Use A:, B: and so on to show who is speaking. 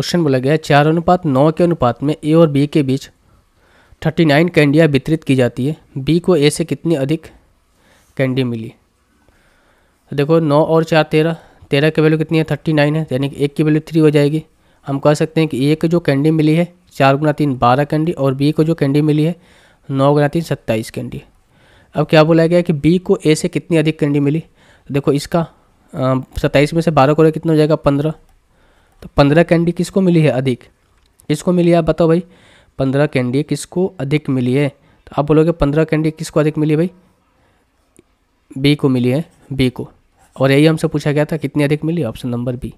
A: question बोला गया है चार अनुपात नौ के अनुपात में ए और बी के बीच थर्टी नाइन कैंडियाँ वितरित की जाती है बी को ए से कितनी अधिक कैंडी मिली देखो नौ और चार तेरह तेरह की वैल्यू कितनी है थर्टी नाइन है यानी कि एक की वैल्यू थ्री हो जाएगी हम कह सकते हैं कि ए को जो कैंडी मिली है चार गुना तीन बारह कैंडी और बी को जो कैंडी मिली है नौ गुना तीन सत्ताईस कैंडी अब क्या बोला गया कि बी को ए से कितनी अधिक कैंडी मिली देखो इसका सत्ताईस में से बारह को कितना हो जाएगा पंद्रह तो पंद्रह कैंडी किसको मिली है अधिक किसको मिली है आप बताओ भाई पंद्रह कैंडी किसको अधिक मिली है तो आप बोलोगे पंद्रह कैंडी किसको अधिक मिली भाई बी को मिली है बी को और यही हमसे पूछा गया था कितनी अधिक मिली ऑप्शन नंबर बी